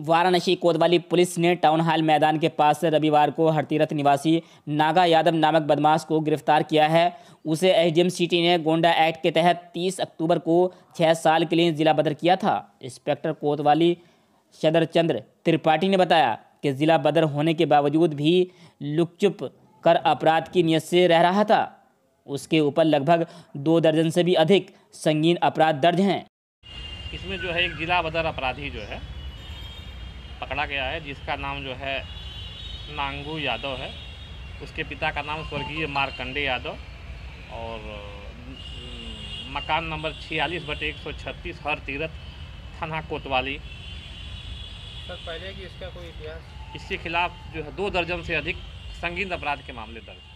वाराणसी कोतवाली पुलिस ने town hall मैदान के पास से रविवार को हरतीरथ निवासी नागा यादव नामक बदमाश को गिरफ्तार किया है उसे एसडीएम सिटी ने गोंडा एक्ट के तहत 30 अक्टूबर को छः साल के लिए जिला बदर किया था इंस्पेक्टर कोतवाली चंद्र त्रिपाठी ने बताया कि जिला बदर होने के बावजूद भी लुकचुप कर अपराध की नीयत से रह रहा था उसके ऊपर लगभग दो दर्जन से भी अधिक संगीन अपराध दर्ज हैं इसमें जो है एक जिला बदर अपराधी जो है पकड़ा गया है जिसका नाम जो है नांगू यादव है उसके पिता का नाम स्वर्गीय मारकंडे यादव और मकान नंबर छियालीस बटे एक सौ छत्तीस हर तीरथ थाना कोतवाली सर पहले कि इसका कोई इतिहास इसके खिलाफ जो है दो दर्जन से अधिक संगीन अपराध के मामले दर्ज